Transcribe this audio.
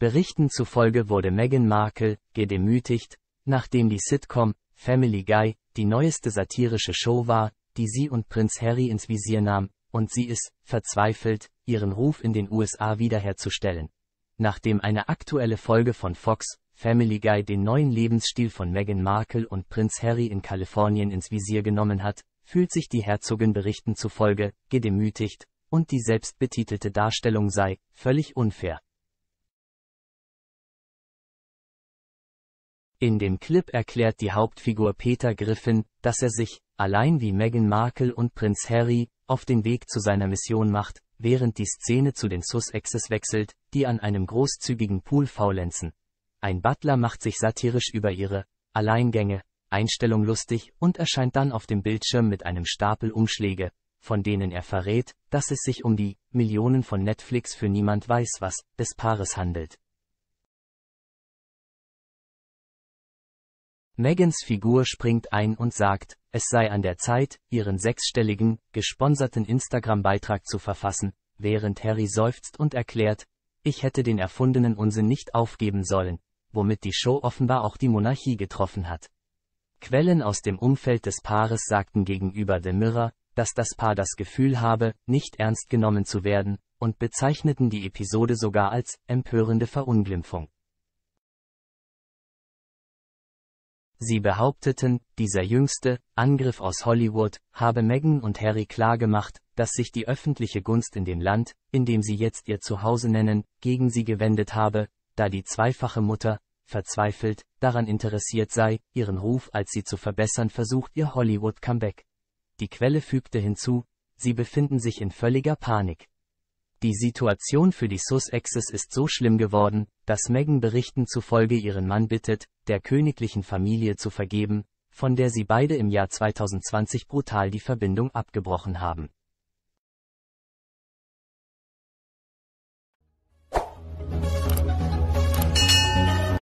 Berichten zufolge wurde Meghan Markle gedemütigt, nachdem die Sitcom Family Guy die neueste satirische Show war, die sie und Prinz Harry ins Visier nahm, und sie ist verzweifelt, ihren Ruf in den USA wiederherzustellen. Nachdem eine aktuelle Folge von Fox Family Guy den neuen Lebensstil von Meghan Markle und Prinz Harry in Kalifornien ins Visier genommen hat, fühlt sich die Herzogin Berichten zufolge gedemütigt, und die selbstbetitelte Darstellung sei völlig unfair. In dem Clip erklärt die Hauptfigur Peter Griffin, dass er sich, allein wie Meghan Markle und Prinz Harry, auf den Weg zu seiner Mission macht, während die Szene zu den Sussexes wechselt, die an einem großzügigen Pool faulenzen. Ein Butler macht sich satirisch über ihre Alleingänge, Einstellung lustig und erscheint dann auf dem Bildschirm mit einem Stapel Umschläge, von denen er verrät, dass es sich um die Millionen von Netflix für niemand weiß was des Paares handelt. Megans Figur springt ein und sagt, es sei an der Zeit, ihren sechsstelligen, gesponserten Instagram-Beitrag zu verfassen, während Harry seufzt und erklärt, ich hätte den erfundenen Unsinn nicht aufgeben sollen, womit die Show offenbar auch die Monarchie getroffen hat. Quellen aus dem Umfeld des Paares sagten gegenüber The Mirror, dass das Paar das Gefühl habe, nicht ernst genommen zu werden, und bezeichneten die Episode sogar als empörende Verunglimpfung. Sie behaupteten, dieser jüngste Angriff aus Hollywood habe Meghan und Harry klargemacht, dass sich die öffentliche Gunst in dem Land, in dem sie jetzt ihr Zuhause nennen, gegen sie gewendet habe, da die zweifache Mutter, verzweifelt, daran interessiert sei, ihren Ruf als sie zu verbessern versucht, ihr Hollywood-Comeback. Die Quelle fügte hinzu, sie befinden sich in völliger Panik. Die Situation für die Sussexes ist so schlimm geworden, dass Megan Berichten zufolge ihren Mann bittet, der königlichen Familie zu vergeben, von der sie beide im Jahr 2020 brutal die Verbindung abgebrochen haben